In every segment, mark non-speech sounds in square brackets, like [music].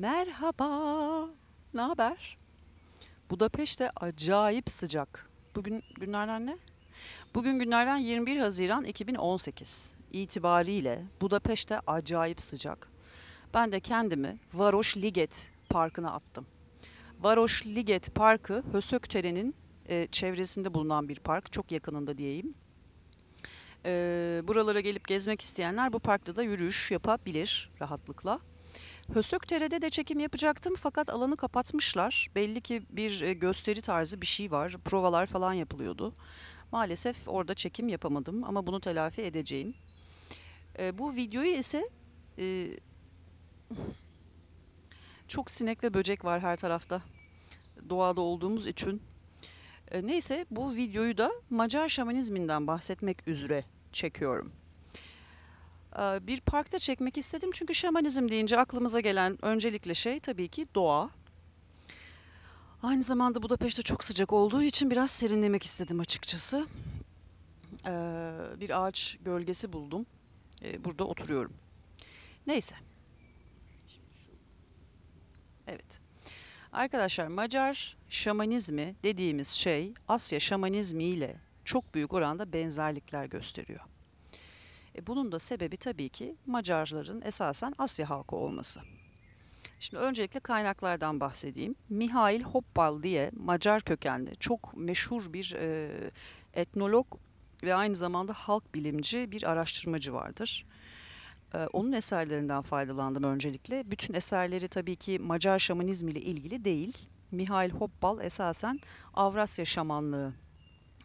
Merhaba. Ne haber? Budapeşte acayip sıcak. Bugün günlerden ne? Bugün günlerden 21 Haziran 2018 itibariyle Budapeşte acayip sıcak. Ben de kendimi Varoş Liget Parkı'na attım. Varoş Liget Parkı Hösöktere'nin e, çevresinde bulunan bir park. Çok yakınında diyeyim. E, buralara gelip gezmek isteyenler bu parkta da yürüyüş yapabilir rahatlıkla. Hösöktere'de de çekim yapacaktım fakat alanı kapatmışlar. Belli ki bir e, gösteri tarzı bir şey var. Provalar falan yapılıyordu. Maalesef orada çekim yapamadım ama bunu telafi edeceğim. E, bu videoyu ise e, çok sinek ve böcek var her tarafta. Doğada olduğumuz için. E, neyse bu videoyu da Macar şamanizminden bahsetmek üzere çekiyorum. Ee, bir parkta çekmek istedim. Çünkü şamanizm deyince aklımıza gelen öncelikle şey tabii ki doğa. Aynı zamanda Budapeşte çok sıcak olduğu için biraz serinlemek istedim açıkçası. Ee, bir ağaç gölgesi buldum. Ee, burada oturuyorum. Neyse. Evet. Arkadaşlar Macar şamanizmi dediğimiz şey Asya şamanizmi ile çok büyük oranda benzerlikler gösteriyor. E, bunun da sebebi tabii ki Macarların esasen Asya halkı olması. Şimdi öncelikle kaynaklardan bahsedeyim. Mihail Hoppal diye Macar kökenli çok meşhur bir e, etnolog ve aynı zamanda halk bilimci bir araştırmacı vardır. E, onun eserlerinden faydalandım öncelikle. Bütün eserleri tabii ki Macar şamanizmi ile ilgili değil. Mihail Hoppal esasen Avrasya şamanlığı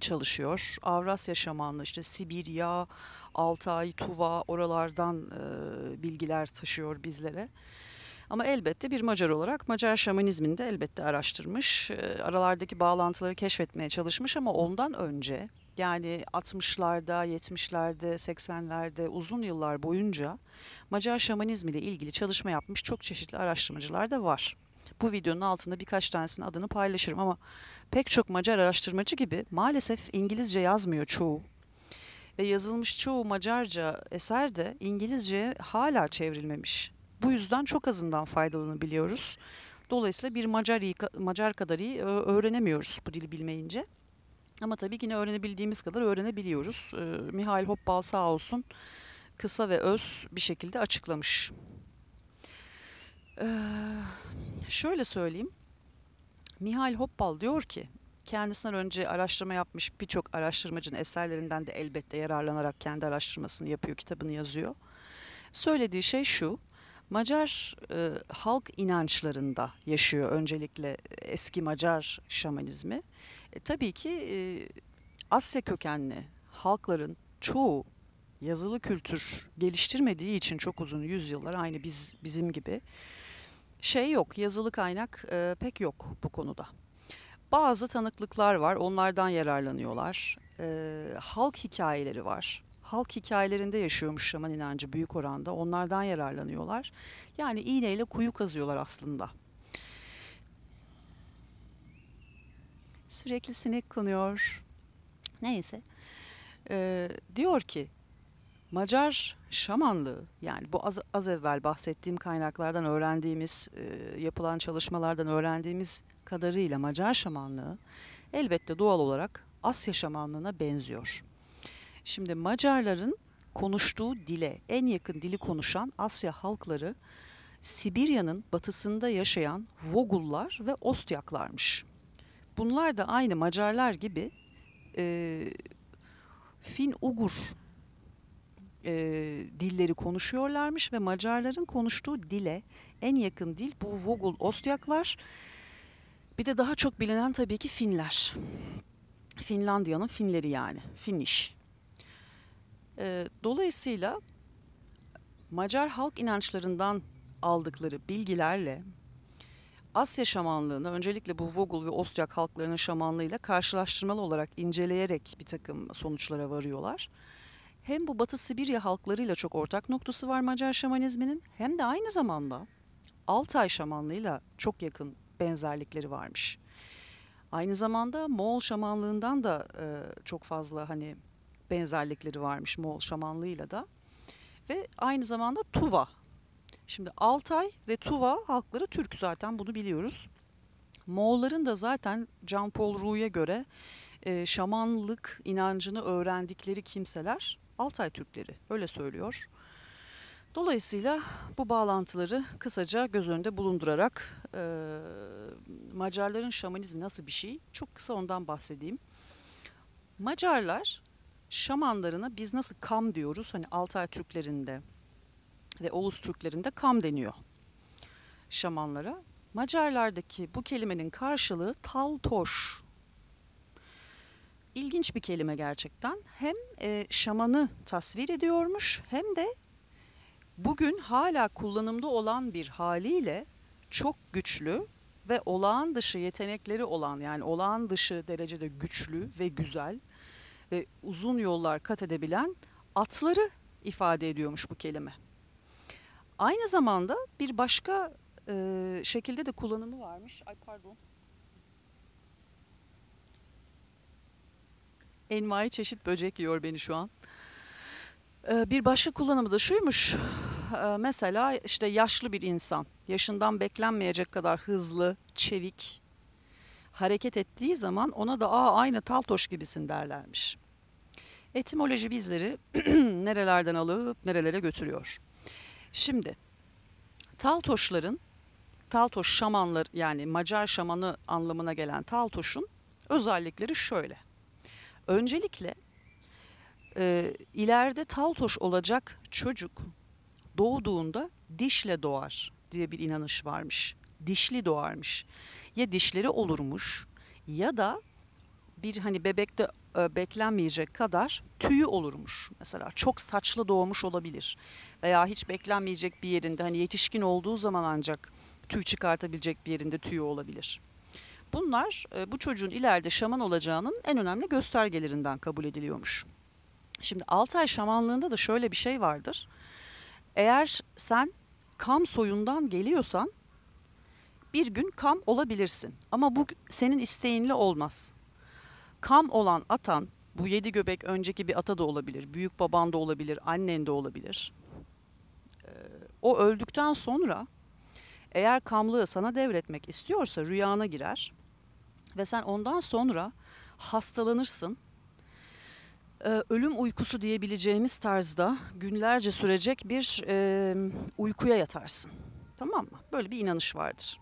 çalışıyor. Avrasya şamanlı işte Sibirya, Altay, Tuva oralardan e, bilgiler taşıyor bizlere. Ama elbette bir Macar olarak Macar şamanizmini de elbette araştırmış. E, aralardaki bağlantıları keşfetmeye çalışmış ama ondan önce yani 60'larda, 70'lerde, 80'lerde uzun yıllar boyunca Macar şamanizmi ile ilgili çalışma yapmış çok çeşitli araştırmacılar da var. Bu videonun altında birkaç tanesinin adını paylaşırım ama pek çok Macar araştırmacı gibi maalesef İngilizce yazmıyor çoğu. Ve yazılmış çoğu Macarca eser de İngilizceye hala çevrilmemiş. Bu yüzden çok azından faydalanabiliyoruz. Dolayısıyla bir Macar, Macar kadar iyi öğrenemiyoruz bu dili bilmeyince. Ama tabii yine öğrenebildiğimiz kadar öğrenebiliyoruz. E, Mihail Hoppal sağ olsun kısa ve öz bir şekilde açıklamış. E, şöyle söyleyeyim. Mihail Hoppal diyor ki kendisinden önce araştırma yapmış birçok araştırmacının eserlerinden de elbette yararlanarak kendi araştırmasını yapıyor, kitabını yazıyor. Söylediği şey şu, Macar e, halk inançlarında yaşıyor öncelikle eski Macar şamanizmi. E, tabii ki e, Asya kökenli halkların çoğu yazılı kültür geliştirmediği için çok uzun yüzyıllar aynı biz bizim gibi şey yok, yazılı kaynak e, pek yok bu konuda. Bazı tanıklıklar var, onlardan yararlanıyorlar. E, halk hikayeleri var. Halk hikayelerinde yaşıyormuş şaman inancı büyük oranda. Onlardan yararlanıyorlar. Yani iğneyle kuyu kazıyorlar aslında. Sürekli sinek konuyor. Neyse. Ee, diyor ki Macar şamanlığı yani bu az, az evvel bahsettiğim kaynaklardan öğrendiğimiz, e, yapılan çalışmalardan öğrendiğimiz kadarıyla Macar şamanlığı elbette doğal olarak Asya şamanlığına benziyor. Şimdi Macarların konuştuğu dile en yakın dili konuşan Asya halkları Sibirya'nın batısında yaşayan Vogullar ve Ostyaklarmış. Bunlar da aynı Macarlar gibi e, Fin-Ugur e, dilleri konuşuyorlarmış ve Macarların konuştuğu dile en yakın dil bu Vogul Ostyaklar. Bir de daha çok bilinen tabii ki Finler. Finlandiya'nın Finleri yani. Finnish E, dolayısıyla Macar halk inançlarından aldıkları bilgilerle Asya şamanlığını öncelikle bu Vogul ve Ostyak halklarının şamanlığıyla karşılaştırmalı olarak inceleyerek bir takım sonuçlara varıyorlar hem bu Batı Sibirya halklarıyla çok ortak noktası var Macar şamanizminin hem de aynı zamanda Altay şamanlığıyla çok yakın benzerlikleri varmış. Aynı zamanda Moğol şamanlığından da e, çok fazla hani benzerlikleri varmış Moğol şamanlığıyla da. Ve aynı zamanda Tuva. Şimdi Altay ve Tuva halkları Türk zaten bunu biliyoruz. Moğolların da zaten Jean Paul Roux'a göre e, şamanlık inancını öğrendikleri kimseler Altay Türkleri öyle söylüyor. Dolayısıyla bu bağlantıları kısaca göz önünde bulundurarak e, Macarların şamanizmi nasıl bir şey çok kısa ondan bahsedeyim. Macarlar şamanlarına biz nasıl kam diyoruz hani Altay Türklerinde ve Oğuz Türklerinde kam deniyor şamanlara. Macarlardaki bu kelimenin karşılığı taltoş ilginç bir kelime gerçekten. Hem e, şamanı tasvir ediyormuş hem de bugün hala kullanımda olan bir haliyle çok güçlü ve olağan dışı yetenekleri olan yani olağan dışı derecede güçlü ve güzel ve uzun yollar kat edebilen atları ifade ediyormuş bu kelime. Aynı zamanda bir başka e, şekilde de kullanımı varmış. Ay pardon. envai çeşit böcek yiyor beni şu an. Ee, bir başka kullanımı da şuymuş. Ee, mesela işte yaşlı bir insan yaşından beklenmeyecek kadar hızlı, çevik hareket ettiği zaman ona da aa aynı taltoş gibisin derlermiş. Etimoloji bizleri [clears throat] nerelerden alıp nerelere götürüyor. Şimdi taltoşların Taltoş şamanlar yani Macar şamanı anlamına gelen Taltoş'un özellikleri şöyle. Öncelikle e, ileride taltoş olacak çocuk doğduğunda dişle doğar diye bir inanış varmış. Dişli doğarmış. Ya dişleri olurmuş ya da bir hani bebekte e, beklenmeyecek kadar tüyü olurmuş. Mesela çok saçlı doğmuş olabilir veya hiç beklenmeyecek bir yerinde hani yetişkin olduğu zaman ancak tüy çıkartabilecek bir yerinde tüyü olabilir. Bunlar e, bu çocuğun ileride şaman olacağının en önemli göstergelerinden kabul ediliyormuş. Şimdi 6 ay şamanlığında da şöyle bir şey vardır. Eğer sen kam soyundan geliyorsan bir gün kam olabilirsin. Ama bu senin isteğinle olmaz. Kam olan atan bu yedi göbek önceki bir ata da olabilir. Büyük baban da olabilir, annen de olabilir. Ee, o öldükten sonra eğer kamlığı sana devretmek istiyorsa rüyana girer ve sen ondan sonra hastalanırsın. Ee, ölüm uykusu diyebileceğimiz tarzda günlerce sürecek bir e, uykuya yatarsın. Tamam mı? Böyle bir inanış vardır.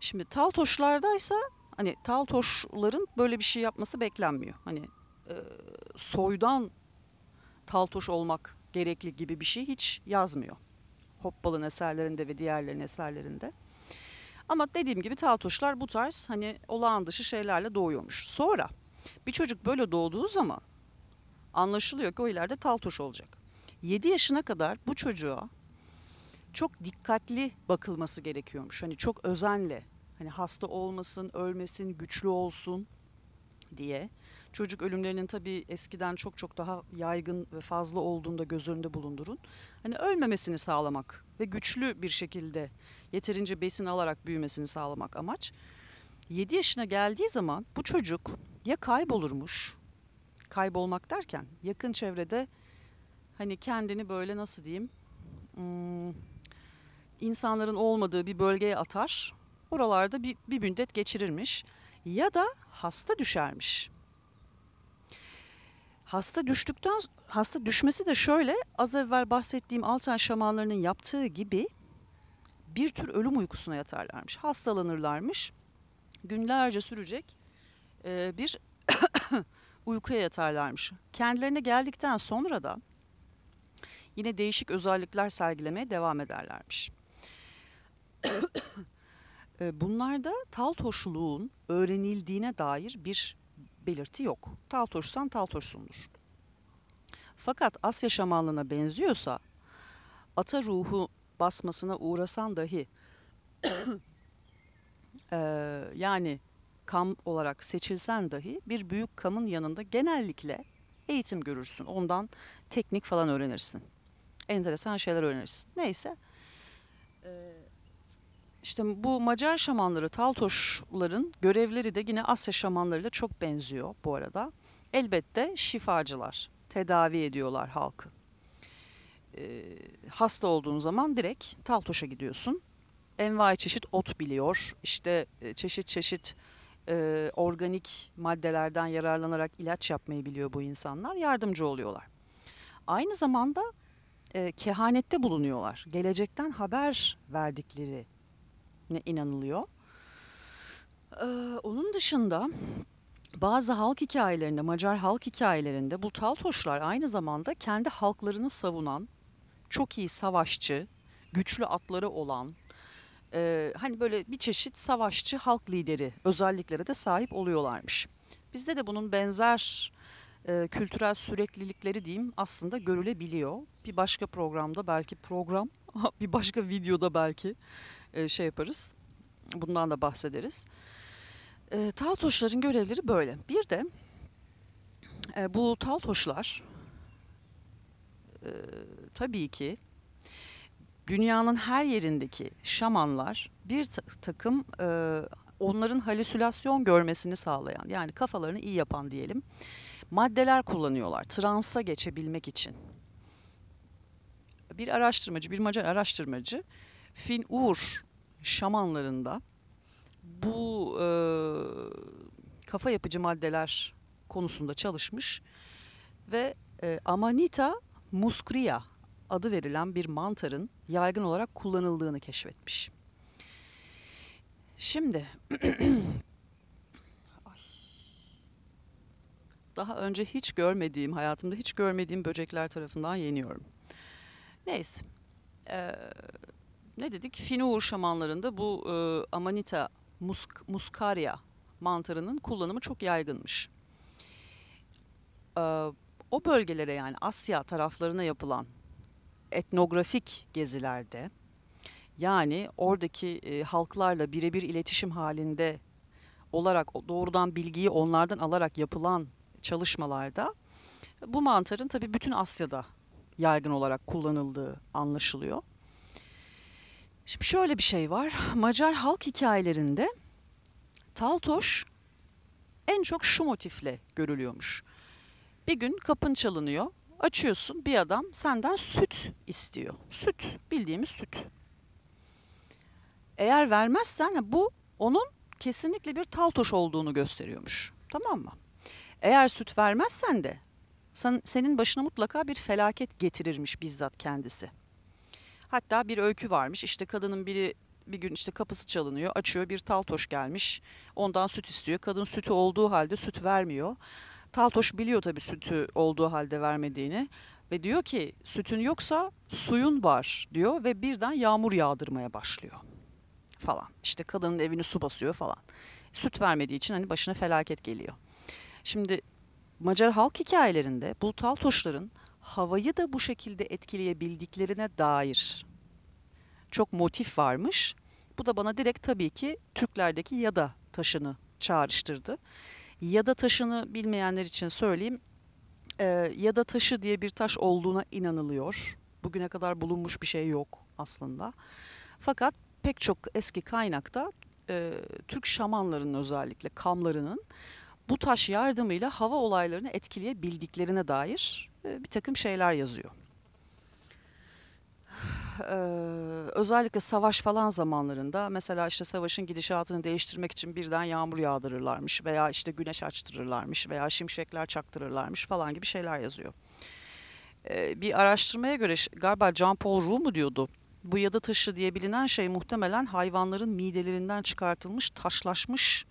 Şimdi Taltoşlardaysa hani Taltoşların böyle bir şey yapması beklenmiyor. Hani e, soydan Taltoş olmak gerekli gibi bir şey hiç yazmıyor. Hopbal'ın eserlerinde ve diğerlerinin eserlerinde. Ama dediğim gibi tatoşlar bu tarz hani olağan dışı şeylerle doğuyormuş. Sonra bir çocuk böyle doğduğu zaman anlaşılıyor ki o ileride taltoş olacak. 7 yaşına kadar bu çocuğa çok dikkatli bakılması gerekiyormuş. Hani çok özenle hani hasta olmasın, ölmesin, güçlü olsun diye. Çocuk ölümlerinin tabii eskiden çok çok daha yaygın ve fazla olduğunda göz önünde bulundurun. Hani ölmemesini sağlamak ve güçlü bir şekilde yeterince besin alarak büyümesini sağlamak amaç. 7 yaşına geldiği zaman bu çocuk ya kaybolurmuş, kaybolmak derken yakın çevrede hani kendini böyle nasıl diyeyim hmm, insanların olmadığı bir bölgeye atar. Oralarda bir, bir müddet geçirirmiş ya da hasta düşermiş. Hasta düştükten hasta düşmesi de şöyle az evvel bahsettiğim Altay şamanlarının yaptığı gibi bir tür ölüm uykusuna yatarlarmış. Hastalanırlarmış. Günlerce sürecek bir [coughs] uykuya yatarlarmış. Kendilerine geldikten sonra da yine değişik özellikler sergilemeye devam ederlermiş. [coughs] Bunlarda tal toşluğun öğrenildiğine dair bir belirti yok. Tal turşusan tal turşusundur. Fakat Asya şamanlığına benziyorsa ata ruhu basmasına uğrasan dahi [coughs] e, yani kam olarak seçilsen dahi bir büyük kamın yanında genellikle eğitim görürsün. Ondan teknik falan öğrenirsin. Enteresan şeyler öğrenirsin. Neyse. Ee, işte bu Macar şamanları, Taltoşların görevleri de yine Asya şamanlarıyla çok benziyor bu arada. Elbette şifacılar, tedavi ediyorlar halkı. Ee, hasta olduğun zaman direkt Taltoş'a gidiyorsun. Envai çeşit ot biliyor, işte e, çeşit çeşit e, organik maddelerden yararlanarak ilaç yapmayı biliyor bu insanlar, yardımcı oluyorlar. Aynı zamanda e, kehanette bulunuyorlar. Gelecekten haber verdikleri inanılıyor. Ee, onun dışında bazı halk hikayelerinde, Macar halk hikayelerinde bu Taltoşlar aynı zamanda kendi halklarını savunan, çok iyi savaşçı, güçlü atları olan, e, hani böyle bir çeşit savaşçı halk lideri özelliklere de sahip oluyorlarmış. Bizde de bunun benzer e, kültürel süreklilikleri diyeyim aslında görülebiliyor. Bir başka programda belki program, [laughs] bir başka videoda belki e, şey yaparız. Bundan da bahsederiz. E, Taltoşların görevleri böyle. Bir de e, bu Taltoşlar e, tabii ki dünyanın her yerindeki şamanlar bir takım e, onların halüsinasyon görmesini sağlayan yani kafalarını iyi yapan diyelim maddeler kullanıyorlar transa geçebilmek için. Bir araştırmacı, bir Macar araştırmacı Fin Ur şamanlarında bu e, kafa yapıcı maddeler konusunda çalışmış ve e, Amanita muscria adı verilen bir mantarın yaygın olarak kullanıldığını keşfetmiş. Şimdi [clears throat] daha önce hiç görmediğim, hayatımda hiç görmediğim böcekler tarafından yeniyorum. Neyse. Ee, ne dedik? Fin-Uğur şamanlarında bu e, Amanita musk, muscaria mantarının kullanımı çok yaygınmış. E, o bölgelere yani Asya taraflarına yapılan etnografik gezilerde yani oradaki e, halklarla birebir iletişim halinde olarak doğrudan bilgiyi onlardan alarak yapılan çalışmalarda bu mantarın tabii bütün Asya'da yaygın olarak kullanıldığı anlaşılıyor. Şimdi şöyle bir şey var. Macar halk hikayelerinde Taltoş en çok şu motifle görülüyormuş. Bir gün kapın çalınıyor. Açıyorsun bir adam senden süt istiyor. Süt bildiğimiz süt. Eğer vermezsen bu onun kesinlikle bir taltoş olduğunu gösteriyormuş. Tamam mı? Eğer süt vermezsen de senin başına mutlaka bir felaket getirirmiş bizzat kendisi. Hatta bir öykü varmış. İşte kadının biri bir gün işte kapısı çalınıyor. Açıyor bir taltoş gelmiş. Ondan süt istiyor. Kadın sütü olduğu halde süt vermiyor. Taltoş biliyor tabii sütü olduğu halde vermediğini ve diyor ki sütün yoksa suyun var diyor ve birden yağmur yağdırmaya başlıyor falan. İşte kadının evini su basıyor falan. Süt vermediği için hani başına felaket geliyor. Şimdi Macar halk hikayelerinde bu taltoşların havayı da bu şekilde etkileyebildiklerine dair çok motif varmış. Bu da bana direkt tabii ki Türklerdeki yada taşını çağrıştırdı. Yada taşını bilmeyenler için söyleyeyim. Ee, yada taşı diye bir taş olduğuna inanılıyor. Bugüne kadar bulunmuş bir şey yok aslında. Fakat pek çok eski kaynakta e, Türk şamanlarının özellikle kamlarının bu taş yardımıyla hava olaylarını etkileyebildiklerine dair ee, bir takım şeyler yazıyor. Ee, özellikle savaş falan zamanlarında mesela işte savaşın gidişatını değiştirmek için birden yağmur yağdırırlarmış veya işte güneş açtırırlarmış veya şimşekler çaktırırlarmış falan gibi şeyler yazıyor. Ee, bir araştırmaya göre galiba Jean Paul Roux mu diyordu? Bu yadı taşı diye bilinen şey muhtemelen hayvanların midelerinden çıkartılmış taşlaşmış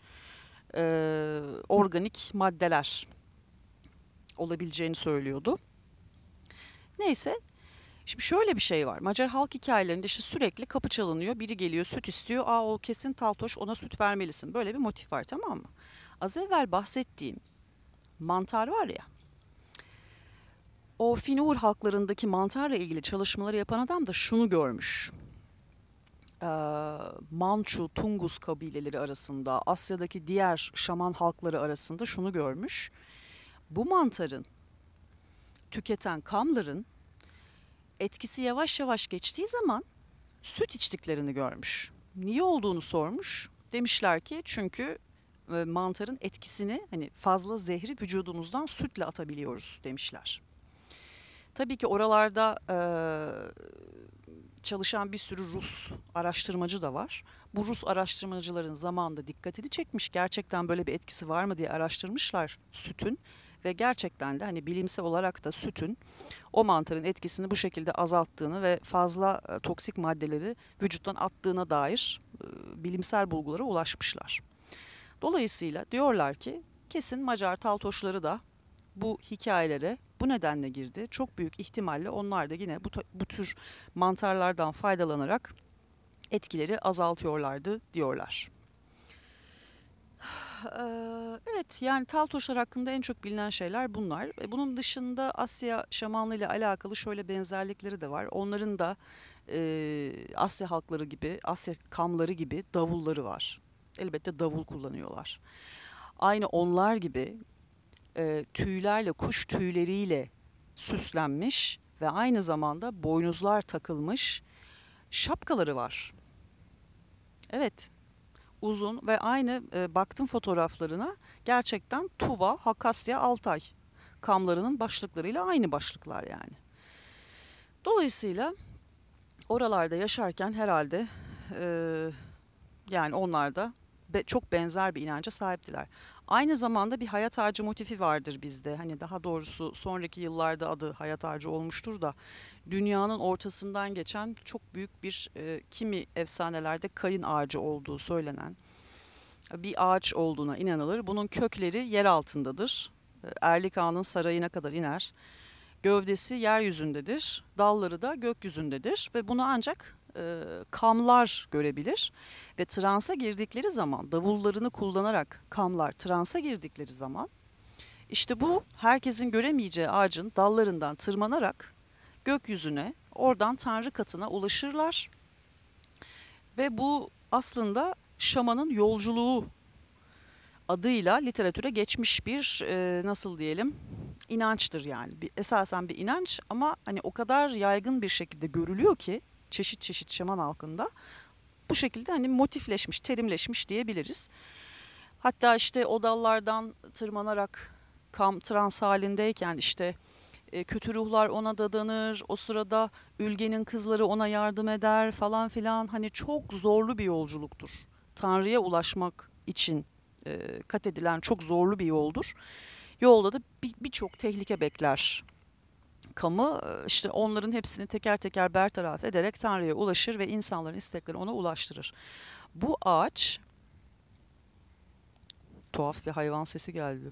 e, organik maddeler olabileceğini söylüyordu. Neyse Şimdi şöyle bir şey var. Macar halk hikayelerinde işte sürekli kapı çalınıyor. Biri geliyor süt istiyor. Aa o kesin taltoş ona süt vermelisin. Böyle bir motif var tamam mı? Az evvel bahsettiğim mantar var ya. O Finur halklarındaki mantarla ilgili çalışmaları yapan adam da şunu görmüş. Ee, Mançu, Tungus kabileleri arasında, Asya'daki diğer şaman halkları arasında şunu görmüş. Ee, bu mantarın tüketen kamların etkisi yavaş yavaş geçtiği zaman süt içtiklerini görmüş. Niye olduğunu sormuş. Demişler ki çünkü e, mantarın etkisini hani fazla zehri vücudumuzdan sütle atabiliyoruz demişler. Tabii ki oralarda e, çalışan bir sürü Rus araştırmacı da var. Bu Rus araştırmacıların zamanında dikkatini çekmiş. Gerçekten böyle bir etkisi var mı diye araştırmışlar sütün ve gerçekten de hani bilimsel olarak da sütün o mantarın etkisini bu şekilde azalttığını ve fazla e, toksik maddeleri vücuttan attığına dair e, bilimsel bulgulara ulaşmışlar. Dolayısıyla diyorlar ki kesin Macar taltoşları da bu hikayelere bu nedenle girdi. Çok büyük ihtimalle onlar da yine bu, bu tür mantarlardan faydalanarak etkileri azaltıyorlardı diyorlar evet yani tal toşlar hakkında en çok bilinen şeyler bunlar. E, bunun dışında Asya şamanlığı ile alakalı şöyle benzerlikleri de var. Onların da Asya halkları gibi, Asya kamları gibi davulları var. Elbette davul kullanıyorlar. Aynı onlar gibi tüylerle, kuş tüyleriyle süslenmiş ve aynı zamanda boynuzlar takılmış şapkaları var. Evet, uzun ve aynı e, baktım fotoğraflarına gerçekten Tuva, Hakasya, Altay kamlarının başlıklarıyla aynı başlıklar yani. Dolayısıyla oralarda yaşarken herhalde e, yani onlar da be, çok benzer bir inanca sahiptiler. Aynı zamanda bir hayat ağacı motifi vardır bizde. Hani daha doğrusu sonraki yıllarda adı hayat ağacı olmuştur da dünyanın ortasından geçen çok büyük bir e, kimi efsanelerde kayın ağacı olduğu söylenen bir ağaç olduğuna inanılır. Bunun kökleri yer altındadır. E, Erlik Ağa'nın sarayına kadar iner. Gövdesi yeryüzündedir, dalları da gökyüzündedir ve bunu ancak e, kamlar görebilir ve transa girdikleri zaman davullarını kullanarak kamlar transa girdikleri zaman işte bu herkesin göremeyeceği ağacın dallarından tırmanarak gökyüzüne oradan Tanrı katına ulaşırlar. Ve bu aslında şamanın yolculuğu adıyla literatüre geçmiş bir e, nasıl diyelim inançtır yani. Bir, esasen bir inanç ama hani o kadar yaygın bir şekilde görülüyor ki çeşit çeşit şaman halkında bu şekilde hani motifleşmiş, terimleşmiş diyebiliriz. Hatta işte odallardan tırmanarak kam trans halindeyken işte e, kötü ruhlar ona dadanır. O sırada Ülge'nin kızları ona yardım eder falan filan. Hani çok zorlu bir yolculuktur. Tanrı'ya ulaşmak için e, kat edilen çok zorlu bir yoldur. Yolda da birçok bir, bir tehlike bekler kamu işte onların hepsini teker teker bertaraf ederek Tanrı'ya ulaşır ve insanların isteklerini ona ulaştırır. Bu ağaç tuhaf bir hayvan sesi geldi.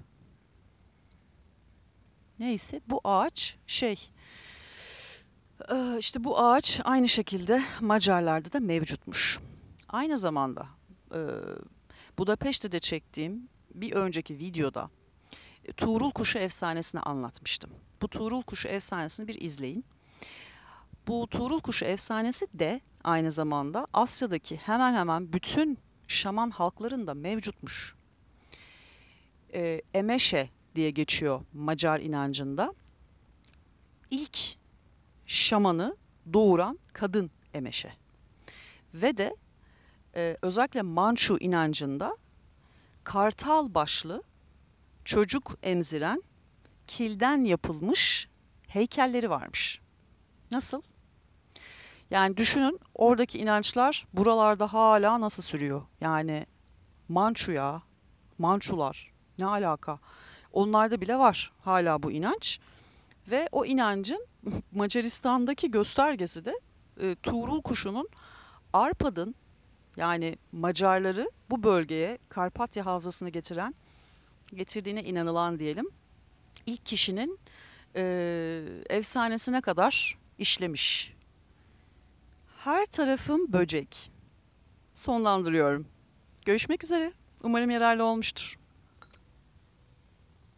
Neyse bu ağaç şey işte bu ağaç aynı şekilde Macarlarda da mevcutmuş. Aynı zamanda Budapeşte'de çektiğim bir önceki videoda Tuğrul Kuşu efsanesini anlatmıştım bu Tuğrul Kuşu efsanesini bir izleyin. Bu Tuğrul Kuşu efsanesi de aynı zamanda Asya'daki hemen hemen bütün şaman halklarında mevcutmuş. E, Emeşe diye geçiyor Macar inancında. İlk şamanı doğuran kadın Emeşe. Ve de e, özellikle Manchu inancında kartal başlı çocuk emziren kilden yapılmış heykelleri varmış. Nasıl? Yani düşünün oradaki inançlar buralarda hala nasıl sürüyor? Yani Mançu'ya, Mançular ne alaka? Onlarda bile var hala bu inanç. Ve o inancın [laughs] Macaristan'daki göstergesi de e, Tuğrul kuşunun Arpad'ın yani Macarları bu bölgeye Karpatya Havzası'nı getiren getirdiğine inanılan diyelim ilk kişinin e, efsanesine kadar işlemiş. Her tarafım böcek. Sonlandırıyorum. Görüşmek üzere. Umarım yararlı olmuştur.